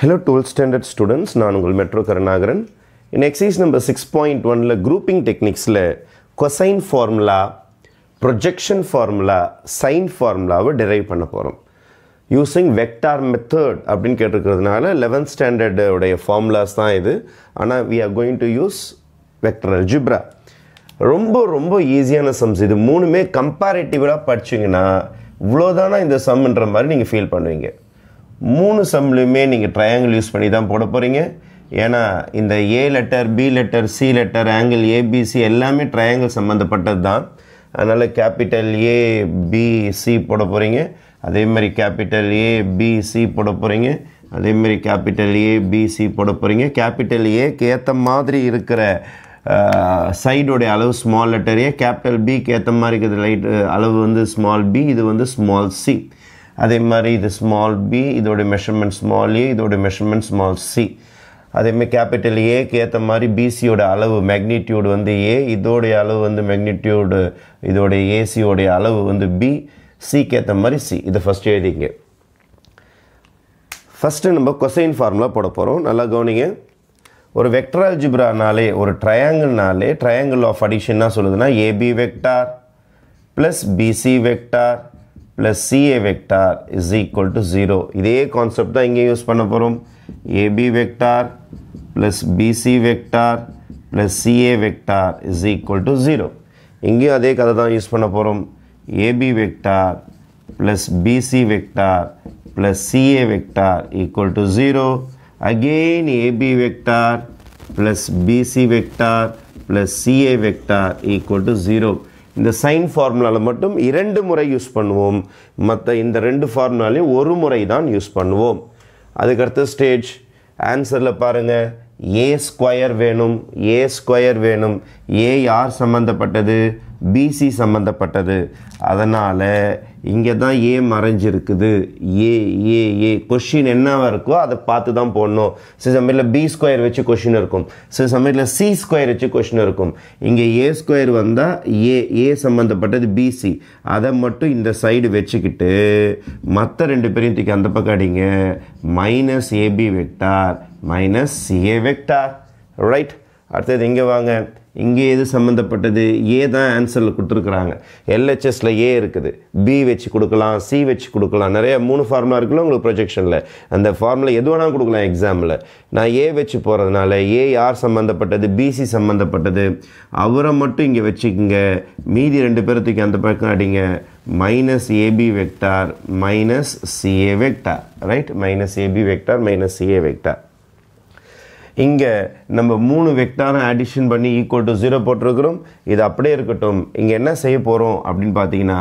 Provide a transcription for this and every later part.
Hello twelfth standard students நான் உங்கள் metro Karunakaran in exercise number six point ஒனில் grouping டெக்னிக்ஸில் cosine formula projection formula sine ஃபார்முலாவை derive பண்ண போகிறோம் யூஸிங் வெக்டார் மெத்தட் அப்படின்னு கேட்டிருக்கிறதுனால லெவன்த் ஸ்டாண்டர்டுடைய ஃபார்முலாஸ் தான் இது ஆனால் we are going to use vector algebra ரொம்ப ரொம்ப ஈஸியான சம்ஸ் இது மூணுமே கம்பேரிட்டிவலாக படிச்சிங்கன்னா இவ்வளோதானா இந்த சம்ன்ற மாதிரி நீங்கள் ஃபீல் பண்ணுவீங்க மூணு சம்லையுமே நீங்கள் ட்ரையாங்கிள் யூஸ் பண்ணி தான் போட போகிறீங்க ஏன்னா இந்த A letter B letter C letter angle ABC எல்லாமே ட்ரையாங்கிள் சம்மந்தப்பட்டது தான் அதனால் கேபிட்டல் ஏ பி சி போட போகிறீங்க அதேமாதிரி கேபிட்டல் ஏ பி சி போட போகிறீங்க அதேமாரி கேபிட்டல் ஏ பிசி போட போகிறீங்க கேபிட்டல் ஏக்கு ஏற்ற மாதிரி இருக்கிற சைடோடைய அளவு ஸ்மால் லெட்டர் ஏ கேபிட்டல் பிக்கு ஏற்ற மாதிரி இருக்கிற லைட் அளவு வந்து ஸ்மால் பி இது வந்து ஸ்மால் சி அதே மாதிரி இது ஸ்மால் பி இதோடைய மெஷர்மெண்ட் ஸ்மால் ஏ இதோடைய மெஷர்மெண்ட் ஸ்மால் சி அதேமாதிரி கேபிட்டல் ஏக்கு ஏற்ற மாதிரி பிசியோட அளவு மேக்னிடியூடு வந்து ஏ இதோடைய அளவு வந்து மேக்னிடியூடு இதோடைய ஏசியோடைய அளவு வந்து பி சிக்கு ஏற்ற மாதிரி சி இதை ஃபஸ்ட்டு எழுதிங்க ஃபஸ்ட்டு நம்ம கொசைன் ஃபார்முலா போட போகிறோம் நல்லா கவனிங்க ஒரு வெக்டரால் ஜிப்ரானாலே ஒரு ட்ரையாங்கிள்னாலே ட்ரையாங்கிள் ஆஃப் அடிஷன்னா சொல்லுதுன்னா AB vector plus BC vector plus CA vector is equal to zero இதே கான்செப்ட் தான் இங்கே யூஸ் பண்ண போகிறோம் AB vector plus BC vector plus CA vector is equal to zero இங்கேயும் அதே கதை தான் யூஸ் பண்ண போகிறோம் AB vector plus BC vector plus CA vector equal to zero again AB vector plus BC vector plus CA vector equal to zero இந்த sine ஃபார்முலாவில் மட்டும் இரண்டு முறை யூஸ் பண்ணுவோம் மற்ற இந்த ரெண்டு ஃபார்முலாலையும் ஒரு முறை தான் யூஸ் பண்ணுவோம் அதுக்கடுத்து ஸ்டேஜ் ஆன்சரில் பாருங்கள் ஏ ஸ்கொயர் வேணும் ஏ ஸ்கொயர் வேணும் ஏ யார் சம்மந்தப்பட்டது பிசி சம்மந்தப்பட்டது அதனால் இங்கே தான் ஏ மறைஞ்சிருக்குது ஏ ஏ ஏ கொஷின் என்னவாக இருக்கோ அதை பார்த்து தான் போடணும் சில சமயத்தில் பி ஸ்கொயர் வச்சு கொஷின் இருக்கும் சில சமயத்தில் சி ஸ்கொயர் வச்சு கொஷின் இருக்கும் இங்கே ஏ ஸ்கொயர் வந்தால் ஏ ஏ சம்மந்தப்பட்டது பிசி அதை மட்டும் இந்த சைடு வச்சுக்கிட்டு மற்ற ரெண்டு பேரையும் தூக்கி அந்த பக்கம் அடிங்க minus AB vector minus A vector right அடுத்தது இங்கே வாங்க இங்கே எது சம்மந்தப்பட்டது ஏ தான் ஆன்சரில் கொடுத்துருக்குறாங்க எல்ஹெச்எஸில் ஏ இருக்குது பி வச்சு கொடுக்கலாம் சி வச்சு கொடுக்கலாம் நிறைய மூணு ஃபார்முலா இருக்குல்ல உங்களுக்கு ப்ரொஜெக்ஷனில் அந்த ஃபார்முலா எது வேணாலும் கொடுக்கலாம் எக்ஸாமில் நான் ஏ வச்சு போகிறதுனால ஏ யார் சம்மந்தப்பட்டது பிசி சம்மந்தப்பட்டது அவரை மட்டும் இங்கே வச்சுக்கிங்க மீதி ரெண்டு பேர்த்துக்கு அந்த பக்கம் அடிங்க minus AB vector minus CA vector right minus AB vector minus CA vector இங்கே நம்ம மூணு வெக்டாரை ஆடிஷன் பண்ணி ஈக்குவல் டு ஜீரோ போட்டிருக்கிறோம் இது அப்படியே இருக்கட்டும் இங்கே என்ன செய்ய போகிறோம் அப்படின்னு பார்த்தீங்கன்னா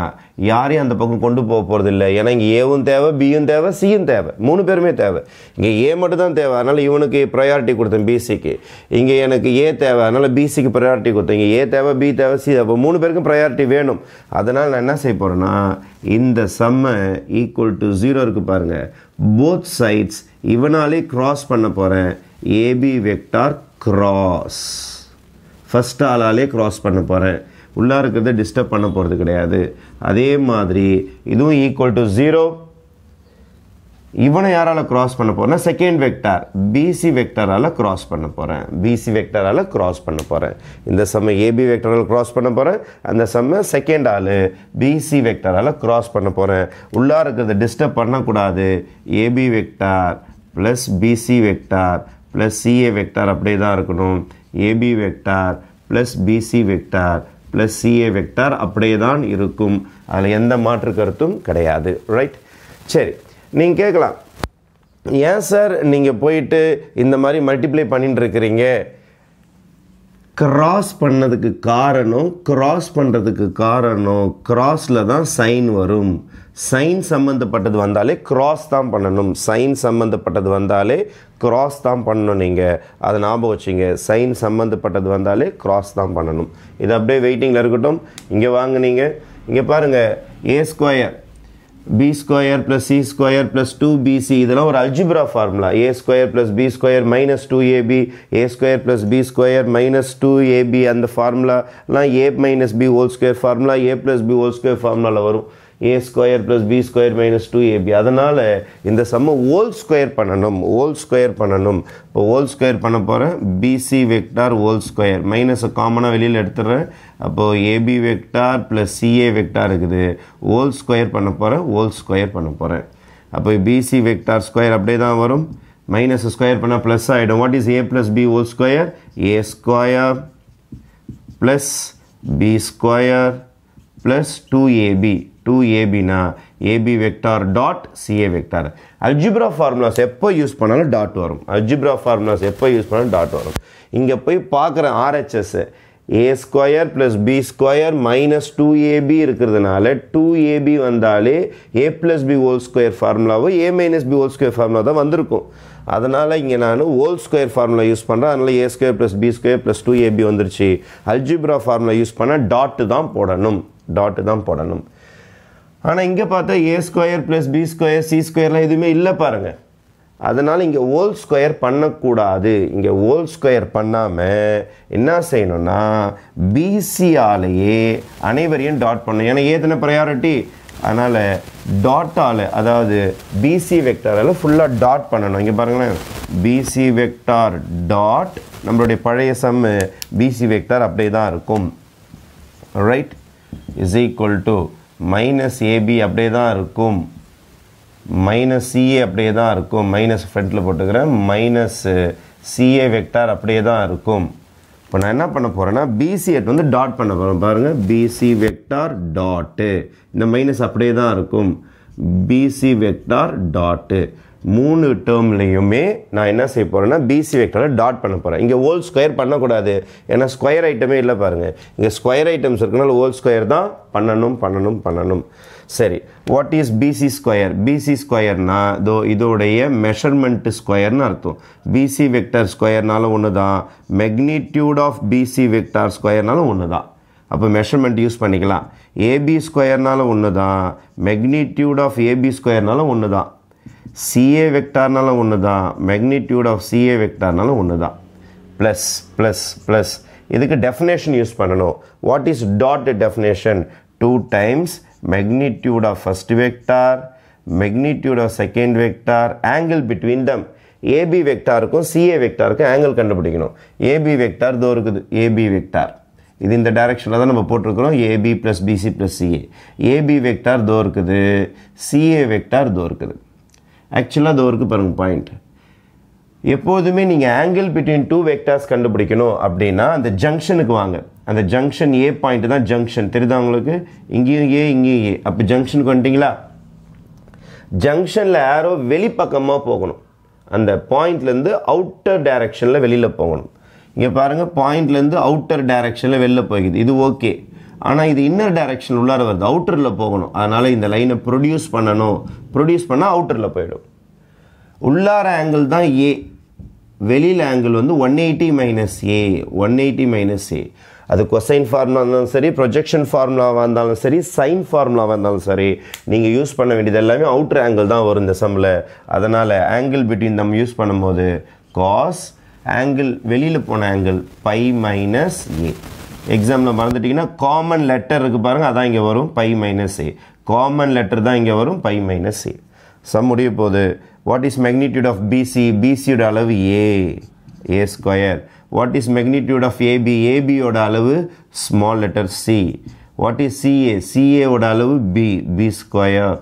யாரையும் அந்த பக்கம் கொண்டு போக போகிறது இல்லை ஏன்னா இங்கே ஏவும் தேவை பியும் தேவை சியும் தேவை மூணு பேருமே தேவை இங்கே ஏ மட்டும் தான் தேவை அதனால் இவனுக்கு ப்ரையாரிட்டி கொடுத்தேன் பிசிக்கு இங்கே எனக்கு ஏ தேவை அதனால் பிசிக்கு ப்ரையாரிட்டி கொடுத்தேன் இங்கே ஏ தேவை பி தேவை சி தேவை மூணு பேருக்கும் ப்ரையாரிட்டி வேணும் அதனால் நான் என்ன செய்ய போகிறேன்னா இந்த செம்ம ஈக்குவல் டு ஜீரோ இருக்குது பாருங்கள் போத் சைட்ஸ் இவனாலே க்ராஸ் பண்ண போகிறேன் ஏபி வெக்டார் cross. ஃபஸ்ட் ஆளாலே க்ராஸ் பண்ண போகிறேன் உள்ளே இருக்கிறத டிஸ்டர்ப் பண்ண போகிறது கிடையாது அதே மாதிரி இதுவும் ஈக்குவல் to ஜீரோ இவனை யாரால் க்ராஸ் பண்ண போகிறேன் செகண்ட் வெக்டார் பிசி வெக்டரால் cross பண்ண போகிறேன் பிசி வெக்டரால் க்ராஸ் பண்ணப் போகிறேன் இந்த சம்மை ஏபி வெக்டரால் க்ராஸ் பண்ண போகிறேன் அந்த சம செகண்ட் ஆள் பிசி வெக்டரால் க்ராஸ் பண்ண போகிறேன் உள்ளார இருக்கிறத டிஸ்டர்ப் பண்ணக்கூடாது AB vector plus BC vector plus CA vector அப்படியே தான் இருக்கணும் AB vector plus BC vector plus CA vector அப்படியே தான் இருக்கும் அதில் எந்த மாற்று கருத்தும் கிடையாது ரைட் சரி நீங்கள் கேட்கலாம் ஏன் சார் நீங்கள் போயிட்டு இந்த மாதிரி மல்டிப்ளை பண்ணிட்டு கிராஸ் பண்ணதுக்கு காரணம் கிராஸ் பண்ணுறதுக்கு காரணம் கிராஸில் தான் சைன் வரும் சைன் சம்மந்தப்பட்டது வந்தாலே கிராஸ் தான் பண்ணணும் சைன் சம்மந்தப்பட்டது வந்தாலே கிராஸ் தான் பண்ணணும் நீங்கள் அதை ஞாபகம் வச்சுங்க சைன் சம்மந்தப்பட்டது வந்தாலே கிராஸ் தான் பண்ணணும் இது அப்படியே வெயிட்டிங்கில் இருக்கட்டும் இங்கே நீங்கள் இங்கே பாருங்கள் A square B square plus C square plus two BC இதெல்லாம் ஒரு algebra formula A square plus B square minus two AB A square plus B square minus two AB அந்த ஃபார்முலாலாம் A minus B whole square formula A plus B whole square ஃபார்முலாவில் வரும் A square plus B square minus two AB அதனால் இந்த சம்ம ஓல் square பண்ணணும் ஓல் square பண்ணணும் இப்போ ஓல் ஸ்கொயர் பண்ண போகிறேன் பிசி வெக்டார் ஓல் ஸ்கொயர் மைனஸை காமனாக வெளியில் எடுத்துடுறேன் அப்போது AB vector plus CA vector இருக்குது ஓல் ஸ்கொயர் பண்ண போகிறேன் ஓல் ஸ்கொயர் பண்ண போகிறேன் அப்போ பிசி வெக்டார் ஸ்கொயர் அப்படியே தான் வரும் மைனஸ் ஸ்கொயர் பண்ணால் ப்ளஸ் ஆகிடும் what is A plus B whole square A square plus B square plus two AB two ஏபினா AB vector dot CA vector algebra formulas எப்போ யூஸ் பண்ணாலும் டாட் வரும் algebra formulas எப்போ யூஸ் பண்ணாலும் dot வரும் இங்கே போய் பார்க்குறேன் RHS A square plus B square minus two AB இருக்கிறதுனால டூ ஏபி வந்தாலே A plus B whole square ஃபார்முலாவோ A minus B whole square formula தான் வந்திருக்கும் அதனால் இங்கே நான் whole ஸ்கொயர் ஃபார்முலா யூஸ் பண்ணுறேன் அதனால் A square plus B square plus two AB algebra algebra formula use பண்ண டாட்டு தான் போடணும் டாட்டு தான் போடணும் ஆனால் இங்கே பார்த்தா A square plus B square C ஸ்கொயர்லாம் எதுவுமே இல்லை பாருங்கள் அதனால் இங்கே ஓல் ஸ்கொயர் பண்ணக்கூடாது இங்கே ஓல் ஸ்கொயர் பண்ணாமல் என்ன செய்யணும்னா பிசியாலேயே அனைவரையும் டாட் பண்ணணும் ஏன்னா ஏதனை ப்ரையாரிட்டி அதனால் டாட்டால் அதாவது பிசி வெக்டாரால் ஃபுல்லாக டாட் பண்ணணும் இங்கே பாருங்களேன் பிசி வெக்டார் டாட் நம்மளுடைய பழைய சம்மு பிசி வெக்டார் அப்படியே தான் இருக்கும் right is equal to minus AB அப்படியே தான் இருக்கும் மைனஸ் சிஏ அப்படியே தான் இருக்கும் மைனஸ் ஃப்ரண்ட்டில் போட்டுக்கிறேன் மைனஸ் சிஏ வெக்டார் அப்படியே தான் இருக்கும் இப்போ நான் என்ன பண்ண போகிறேன்னா பிசிஎட் வந்து டாட் பண்ண போகிறேன் பாருங்கள் பிசி வெக்டார் டாட்டு இந்த மைனஸ் அப்படியே தான் இருக்கும் பிசி வெக்டார் டாட்டு மூணு டேர்ம்லையுமே நான் என்ன செய்ய போகிறேன்னா பிசி வெக்டரை டாட் பண்ண போகிறேன் இங்கே ஹோல் ஸ்கொயர் பண்ணக்கூடாது ஏன்னா ஸ்கொயர் ஐட்டமே இல்லை பாருங்கள் இங்கே ஸ்கொயர் ஐட்டம்ஸ் இருக்கனால ஹோல் ஸ்கொயர் தான் பண்ணணும் பண்ணணும் பண்ணணும் சரி what is BC square BC ஸ்கொயர்னா இதோ இதோடைய மெஷர்மெண்ட் ஸ்கொயர்னு அர்த்தம் பிசி வெக்டர் ஸ்கொயர்னாலும் ஒன்று தான் மெக்னிடியூட் ஆஃப் பிசி வெக்டார் ஸ்கொயர்னாலும் ஒன்று தான் அப்போ மெஷர்மெண்ட் யூஸ் பண்ணிக்கலாம் ஏபி ஸ்கொயர்னாலும் ஒன்று தான் மெக்னிடியூட் ஆஃப் ஏபி ஸ்கொயர்னாலும் ஒன்று தான் சிஏ வெக்டார்னாலும் ஒன்று தான் மேக்னிடியூட் ஆஃப் சிஏ வெக்டார்னாலும் ஒன்று தான் ப்ளஸ் ப்ளஸ் ப்ளஸ் இதுக்கு டெஃபினேஷன் யூஸ் பண்ணணும் what is dot definition two times magnitude of first vector, magnitude of second vector, angle between them. AB வெக்டாருக்கும் சிஏ வெக்டாருக்கும் ஆங்கிள் கண்டுபிடிக்கணும் ஏபி வெக்டார் தோ இருக்குது ஏபி வெக்டார் இது இந்த டைரெக்ஷனில் தான் நம்ம போட்டிருக்கிறோம் AB plus BC plus CA AB vector தோ இருக்குது சிஏ வெக்டார் தோ இருக்குது ஆக்சுவலாக அது இருக்குது பாருங்கள் பாயிண்ட் எப்போதுமே நீங்கள் ஆங்கிள் பிட்வீன் டூ வெக்டார்ஸ் கண்டுபிடிக்கணும் அப்படின்னா அந்த ஜங்ஷனுக்கு வாங்க அந்த ஜங்ஷன் ஏ பாயிண்ட் தான் ஜங்ஷன் தெரியுதா உங்களுக்கு இங்கேயும் ஏ இங்கேயும் ஏ அப்போ ஜங்ஷனுக்கு வந்துட்டிங்களா ஜங்ஷனில் யாரோ வெளிப்பக்கமாக போகணும் அந்த பாயிண்ட்லேருந்து அவுட்டர் டைரக்ஷனில் வெளியில் போகணும் இங்கே பாருங்கள் பாயிண்ட்லேருந்து அவுட்டர் டைரக்ஷனில் வெளில போய்க்குது இது ஓகே ஆனால் இது இன்னர் டைரக்ஷன் உள்ளார வருது அவுட்டரில் போகணும் அதனால் இந்த லைனை ப்ரொடியூஸ் பண்ணணும் ப்ரொடியூஸ் பண்ணால் அவுட்டரில் போயிடும் உள்ளார ஆங்கிள் தான் ஏ வெளியில் ஆங்கிள் வந்து one eighty minus A one eighty minus A அது கொசைன் ஃபார்முலா இருந்தாலும் சரி ப்ரொஜெக்ஷன் ஃபார்முலாவாக இருந்தாலும் சரி சைன் ஃபார்முலாவாக இருந்தாலும் சரி நீங்கள் யூஸ் பண்ண வேண்டியது எல்லாமே அவுட்டர் ஆங்கிள் தான் வரும் இந்த சம்மில் அதனால் ஆங்கிள் பிட்வீன் நம்ம யூஸ் பண்ணும்போது காஸ் ஆங்கிள் வெளியில் போன ஆங்கிள் பை மைனஸ் ஏ எக்ஸாமில் மறந்துட்டிங்கன்னா காமன் லெட்டர் இருக்குது பாருங்கள் அதான் இங்கே வரும் pi minus A common letter தான் இங்கே வரும் பை மைனஸ் ஏ சம் முடிய போது what is magnitude of BC பிசியோட அளவு A A square what is magnitude of AB ஏபியோட அளவு small letter C what is CA சிஏவோட அளவு B B square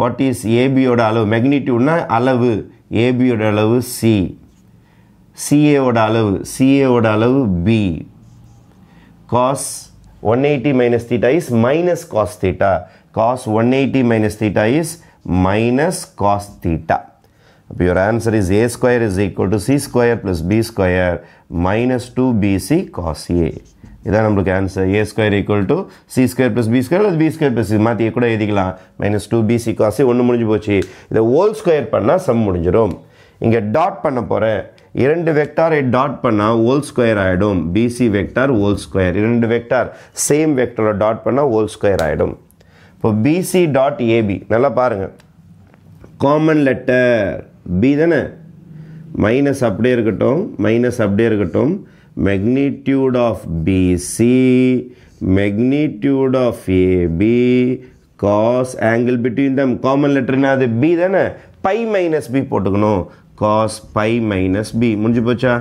what is ஏபியோட அளவு மெக்னிடியூட்னா அளவு ஏபியோட அளவு சி சிஏவோட அளவு சிஏவோட அளவு B cos 180 minus theta is minus cos theta. Cos 180 minus theta is minus cos theta. Your answer is a square is equal to c square plus b square minus 2bc cos a. இதான் நம்மளுக்கு answer A square equal to C square plus B square plus B square plus மாற்றி கூட எழுதிக்கலாம் minus two cos a 1 முடிஞ்சு போச்சி இதை whole square பண்ணா sum முடிஞ்சுரும் இங்கே dot பண்ணப் போகிறேன் இரண்டு வெக்டாரை டாட் பண்ணால் ஹோல் ஸ்கொயர் ஆகிடும் பிசி வெக்டார் ஹோல் ஸ்கொயர் இரண்டு வெக்டார் சேம் வெக்டரை டாட் பண்ணால் ஹோல் ஸ்கொயர் ஆகிடும் இப்போ பிசி டாட் ஏபி நல்லா பாருங்கள் காமன் லெட்டர் பி தானே மைனஸ் அப்படியே இருக்கட்டும் மைனஸ் அப்படியே இருக்கட்டும் magnitude of BC magnitude of AB cos angle between them common லெட்டர்னா அது பி தானே பை மைனஸ் பி போட்டுக்கணும் காஸ் பை மைனஸ் பி முடிஞ்சு போச்சா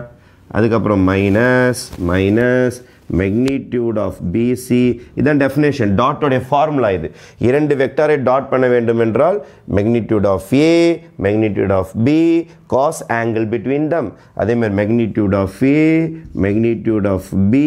அதுக்கப்புறம் minus minus magnitude of BC இதான் டெஃபினேஷன் டாட்டோடைய ஃபார்முலா இது இரண்டு வெக்டாரை டாட் பண்ண வேண்டும் என்றால் magnitude of A magnitude of B cos angle between them அதேமாதிரி magnitude of A magnitude of B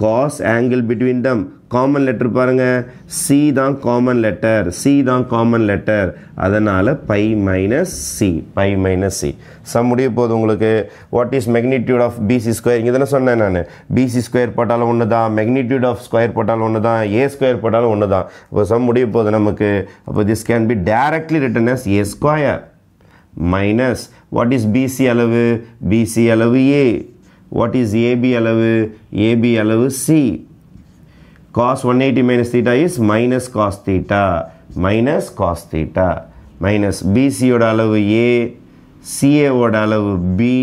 cos angle between them common letter பாருங்கள் சி தான் காமன் லெட்டர் சி தான் காமன் லெட்டர் அதனால் by minus C pi minus C sum முடிய போது உங்களுக்கு what is magnitude of BC square இங்கே தானே சொன்னேன் நான் பிசி ஸ்கொயர் போட்டாலும் ஒன்று தான் மெக்னிடியூட் ஆஃப் ஸ்கொயர் போட்டாலும் ஒன்று தான் ஏ ஸ்கொயர் போட்டாலும் ஒன்று தான் இப்போ சம் முடிய போது நமக்கு அப்போ this can be directly written as A square minus what is BC அளவு பிசி அளவு ஏ வாட் இஸ் ஏபி அளவு ஏபி அளவு C cos one eighty minus theta is minus cos theta minus cos theta minus பிசியோட அளவு A சிஏவோட அளவு B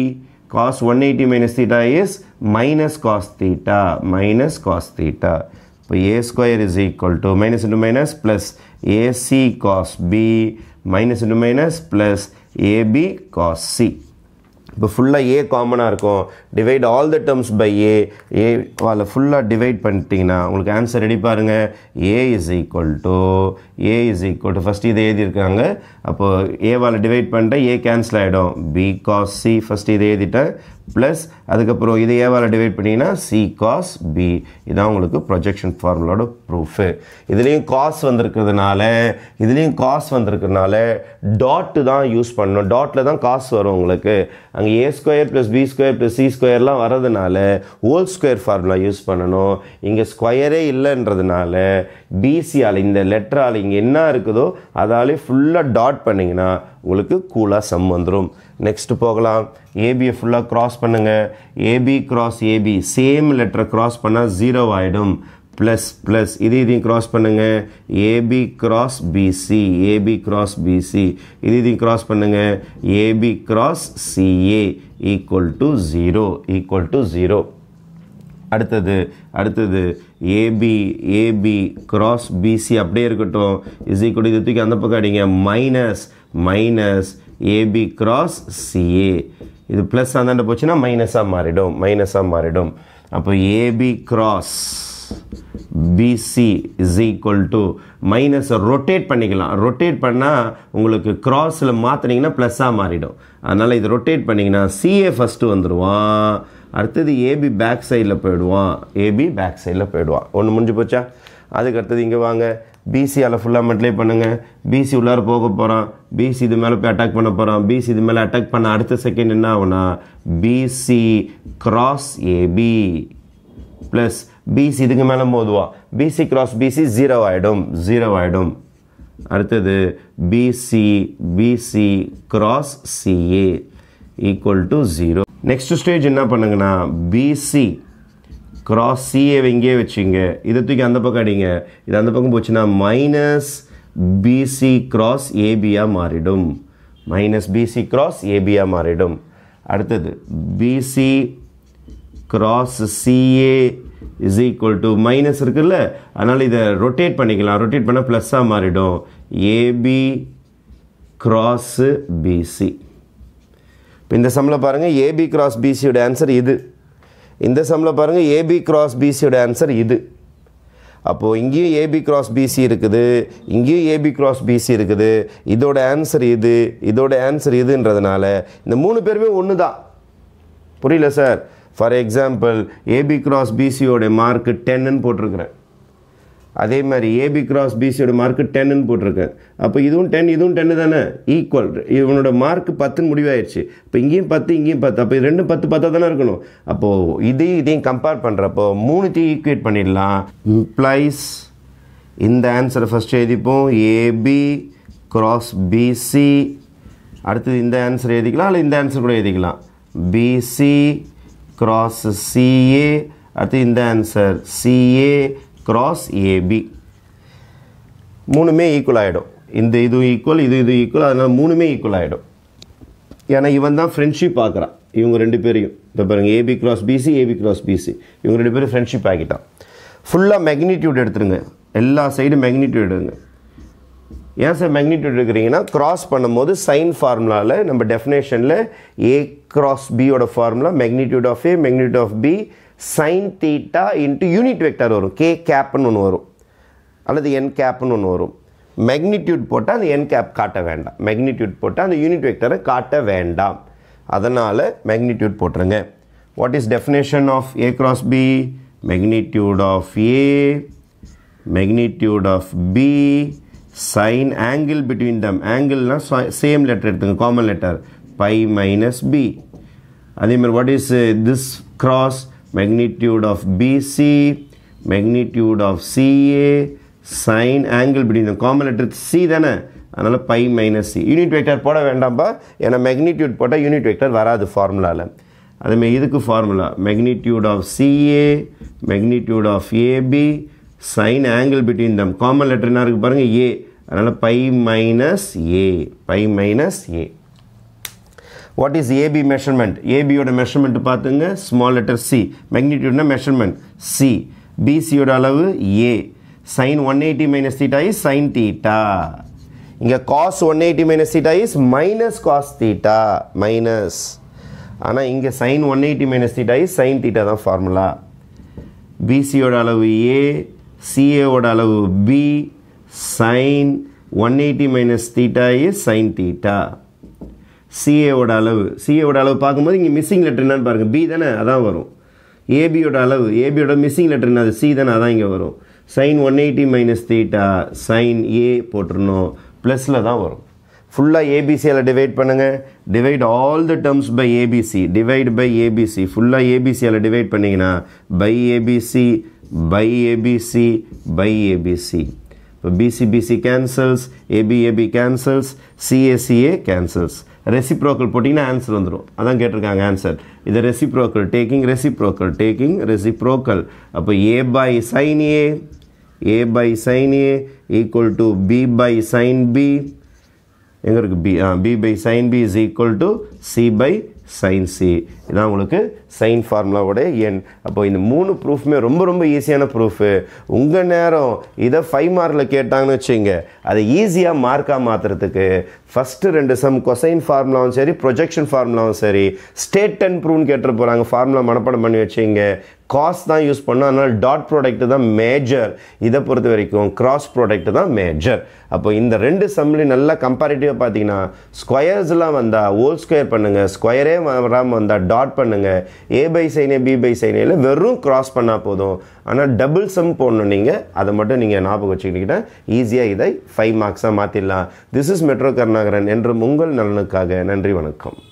cos one eighty minus theta is minus cos theta minus cos theta இப்போ A square is equal to minus into minus plus AC cos B minus into minus plus AB cos C இப்போ ஃபுல்லாக A காமனாக இருக்கும் divide all the terms by A A அதில் ஃபுல்லாக divide பண்ணிட்டீங்கன்னா உங்களுக்கு answer ready பாருங்கள் A is equal to A is equal to first இதை எழுதியிருக்காங்க அப்போது ஏவால் டிவைட் பண்ணிட்டேன் ஏ கேன்சல் ஆகிடும் பி காஸ் சி ஃபஸ்ட்டு இதை எழுதிட்டேன் ப்ளஸ் அதுக்கப்புறம் இது ஏவால் டிவைட் பண்ணிங்கன்னா சி காஸ் பி இதான் உங்களுக்கு ப்ரொஜெக்ஷன் ஃபார்முலோட ப்ரூஃபு இதுலேயும் காஸ் வந்திருக்கிறதுனால இதுலேயும் காஸ் வந்திருக்கிறதுனால டாட்டு தான் யூஸ் பண்ணணும் டாட்டில் தான் காஸ் வரும் உங்களுக்கு அங்கே A square plus B square plus C ஸ்கொயர்லாம் வரதுனால ஹோல் ஸ்கொயர் ஃபார்முலா யூஸ் பண்ணணும் இங்கே ஸ்கொயரே இல்லைன்றதுனால பிசியால் இந்த லெட்டரால் இங்கே என்ன இருக்குதோ அதாலே ஃபுல்லாக டாட் பண்ணிங்கன்னா உங்களுக்கு கூலாக சம் வந்துடும் நெக்ஸ்ட் போகலாம் ஏபியை ஃபுல்லாக க்ராஸ் பண்ணுங்கள் ஏபி க்ராஸ் ஏபி சேம் லெட்டரை க்ராஸ் பண்ணால் ஜீரோ ஆகிடும் ப்ளஸ் ப்ளஸ் இது இதையும் க்ராஸ் பண்ணுங்கள் AB cross BC AB cross BC இது இதையும் க்ராஸ் பண்ணுங்கள் AB cross CA equal to zero equal to zero அடுத்தது அடுத்தது ஏபி ஏபி க்ராஸ் பிசி அப்படியே இருக்கட்டும் இஸ் ஈக்குவல் இது தூக்கி அந்த பக்கம் அடிங்க minus minus AB cross CA இது ப்ளஸ் அந்தாண்ட போச்சுன்னா மைனஸாக மாறிடும் மைனஸாக மாறிடும் அப்போ AB cross BC is equal to மைனஸை ரொட்டேட் பண்ணிக்கலாம் ரொட்டேட் பண்ணால் உங்களுக்கு க்ராஸில் plus ப்ளஸ்ஸாக மாறிடும் அதனால் இது ரொட்டேட் பண்ணிங்கன்னா சிஏ ஃபஸ்ட்டு வந்துடுவான் அடுத்தது ஏபி பேக் சைடில் AB ஏபி பேக் சைடில் போயிடுவான் ஒன்று முடிஞ்சு போச்சா அதுக்கு அடுத்தது இங்கே வாங்க பிசியால் ஃபுல்லாக மெட்லே பண்ணுங்கள் பிசி உள்ளார போக போகிறான் பிசி இது மேலே போய் அட்டாக் பண்ண போகிறான் பிசி இது மேலே அட்டாக் பண்ண அடுத்த செகண்ட் என்ன ஆகுனா BC cross AB plus BC இதுக்கு மேலே மோதுவா பிசி கிராஸ் பிசி ஜீரோ ஆகிடும் ஜீரோ ஆகிடும் அடுத்தது BC BC cross CA equal to zero next stage என்ன பண்ணுங்கன்னா பிசி க்ராஸ் சிஏ எங்கேயே வச்சுங்க இதை தூக்கி அந்த பக்கம் அடிங்க இது அந்த பக்கம் போச்சுன்னா மைனஸ் பிசி க்ராஸ் ஏபியாக மாறிடும் மைனஸ் பிசி க்ராஸ் ஏபியாக மாறிடும் அடுத்தது BC cross CA is equal to minus இருக்குல்ல அதனால் இதை ரொட்டேட் பண்ணிக்கலாம் ரொட்டேட் பண்ணால் ப்ளஸ்ஸாக மாறிடும் ஏபி கிராஸு பிசி இப்போ இந்த சம்மில் பாருங்கள் ஏபி கிராஸ் பிசியோட ஆன்சர் இது இந்த சம்மில் பாருங்கள் ஏபி கிராஸ் பிசியோடய ஆன்சர் இது அப்போது இங்கேயும் ஏபி கிராஸ் பிசி இருக்குது இங்கேயும் ஏபி கிராஸ் பிசி இருக்குது இதோட ஆன்சர் இது இதோட ஆன்சர் இதுன்றதுனால இந்த மூணு பேருமே ஒன்று தான் புரியல sir for example AB cross பிசியோடைய மார்க்கு டென்னுன்னு போட்டிருக்கிறேன் அதே மாதிரி ஏபி கிராஸ் பிசியோட மார்க்கு டென்னு போட்டிருக்கேன் அப்போ இதுவும் டென் இதுவும் டென்னு தானே ஈக்குவல் இவனோட மார்க் பத்துன்னு முடிவாயிடுச்சு இப்போ இங்கேயும் பத்து இங்கேயும் பத்து அப்போ இது ரெண்டும் பத்து பத்தாக தானே இருக்கணும் அப்போது இதையும் இதையும் கம்பேர் பண்ணுறப்போ மூணுத்தையும் ஈக்குவேட் பண்ணிடலாம் இம்ப்ளைஸ் இந்த ஆன்சரை ஃபஸ்ட்டு எழுதிப்போம் ஏபி கிராஸ் பிசி அடுத்தது இந்த ஆன்சர் எழுதிக்கலாம் இல்லை இந்த ஆன்சர் கூட எழுதிக்கலாம் பிசி கிராஸ் சிஏ அடுத்து இந்த ஆன்சர் சிஏ க்ராஸ் ஏபி மூணுமே ஈக்குவல் ஆகிடும் இந்த இது ஈக்குவல் இது இது ஈக்குவல் அதனால் மூணுமே ஈக்குவல் ஆகிடும் ஏன்னா இவன் தான் ஃப்ரெண்ட்ஷிப் பார்க்குறான் இவங்க ரெண்டு பேரையும் இப்போ பாருங்கள் AB cross BC AB cross BC இவங்க ரெண்டு பேரும் ஃப்ரெண்ட்ஷிப் ஆகிட்டான் ஃபுல்லாக மேக்னிடியூட் எடுத்துருங்க எல்லா சைடும் மேக்னிடியூட் எடுங்க ஏன் சார் மேக்னிடியூட் எடுக்கிறீங்கன்னா க்ராஸ் பண்ணும்போது சைன் ஃபார்முலாவில் நம்ம டெஃபினேஷனில் ஏ கிராஸ் பியோட formula magnitude of A magnitude of B sine theta into unit vector வரும் கே கேப்னு ஒன்று வரும் அல்லது என் கேப்னு ஒன்று வரும் மேக்னிடியூட் போட்டால் அந்த என் கேப் காட்ட வேண்டாம் மேக்னிடியூட் போட்டால் அந்த யூனிட் வெக்டரை காட்ட வேண்டாம் அதனால் மேக்னிடியூட் போட்டுருங்க what is definition of A cross B magnitude of A magnitude of B sine angle between them ஆங்கிள்னால் na same letter எடுத்துங்க common letter by minus B அதே மாதிரி what is uh, this magnitude of BC, magnitude of CA, sine angle between the common letter C தானே அதனால் by minus C unit vector போட வேண்டாம்ப்பா ஏன்னா magnitude போட்டால் unit vector வராது formulaல. அதுமே இதுக்கு formula magnitude of CA magnitude of AB sine angle between them common letter என்ன இருக்குது பாருங்கள் ஏ அதனால் by minus A by minus A what is AB measurement ஏபியோட மெஷர்மெண்ட் பார்த்துங்க ஸ்மால் லெட்டர் சி மேக்னிடியூட்னா மெஷர்மெண்ட் சி பிசியோட அளவு A sine one eighty minus theta is sine theta இங்கே cos one eighty minus theta is minus cos theta minus ஆனால் இங்கே sine one eighty minus theta is sine theta தான் formula பிசியோட அளவு A சிஏவோட அளவு B sine one eighty minus theta is sine theta சிஏவோட அளவு சிஏவோட அளவு பார்க்கும்போது இங்கே மிஸ்ஸிங் லெட்டர் என்னன்னு பாருங்கள் பி தானே அதான் வரும் ஏபியோட அளவு ஏபியோட மிஸ்ஸிங் லெட்டர் அது சி தானே அதான் இங்கே வரும் sine one eighty minus theta sine A போட்டிருந்தோம் ப்ளஸில் தான் வரும் ஃபுல்லாக ஏபிசியில் டிவைட் பண்ணுங்கள் divide all the terms by ABC divide by ABC ஃபுல்லாக ஏபிசியில் டிவைட் பண்ணிங்கன்னா by ABC by ABC by ABC இப்போ BC BC cancels AB AB cancels CA CA cancels reciprocal போட்டிங்கன்னா ஆன்சர் வந்துடும் அதான் கேட்டிருக்காங்க ஆன்சர் இது reciprocal taking reciprocal taking reciprocal அப்போ A by sine A A by sine A equal to B by sine B எங்கே இருக்குது B B by sine B is equal to C by sine C இதான் உங்களுக்கு sign ஃபார்முலாவோட எண் அப்போ இந்த மூணு ப்ரூஃப்மே ரொம்ப ரொம்ப ஈஸியான ப்ரூஃபு உங்கள் நேரம் இதை ஃபைவ் மார்க்கில் கேட்டாங்கன்னு வச்சுங்க அதை ஈஸியாக மார்க்காக மாற்றுறதுக்கு ஃபஸ்ட்டு ரெண்டு சம் கொசைன் ஃபார்முலாவும் சரி ப்ரொஜெக்ஷன் ஃபார்முலாவும் சரி ஸ்டேட் அண்ட் ப்ரூன்னு கேட்டு போகிறாங்க ஃபார்முலா மனப்படம் பண்ணி வச்சுங்க காஸ் தான் யூஸ் பண்ணோம் அதனால் டாட் ப்ராடக்ட் தான் மேஜர் இதை பொறுத்த வரைக்கும் கிராஸ் ப்ராடக்ட் தான் மேஜர் அப்போ இந்த ரெண்டு சம்லி நல்லா கம்பேரிட்டிவாக பார்த்தீங்கன்னா ஸ்கொயர்ஸ்லாம் வந்தால் ஹோல் ஸ்கொயர் பண்ணுங்கள் ஸ்கொயரே வராமல் வந்தால் டாட் பண்ணுங்கள் ஏ பை சைனே பி பை சைனேல வெறும் கிராஸ் பண்ணால் போதும் ஆனால் டபுள் சம் போடணும் நீங்கள் அதை மட்டும் நீங்கள் ஞாபகம் வச்சுக்கிட்டீங்கன்னா ஈஸியாக இதை ஃபைவ் மார்க்ஸாக மாற்றிடலாம் திஸ் இஸ் மெட்ரோ கருணாகரன் என்றும் உங்கள் நலனுக்காக நன்றி வணக்கம்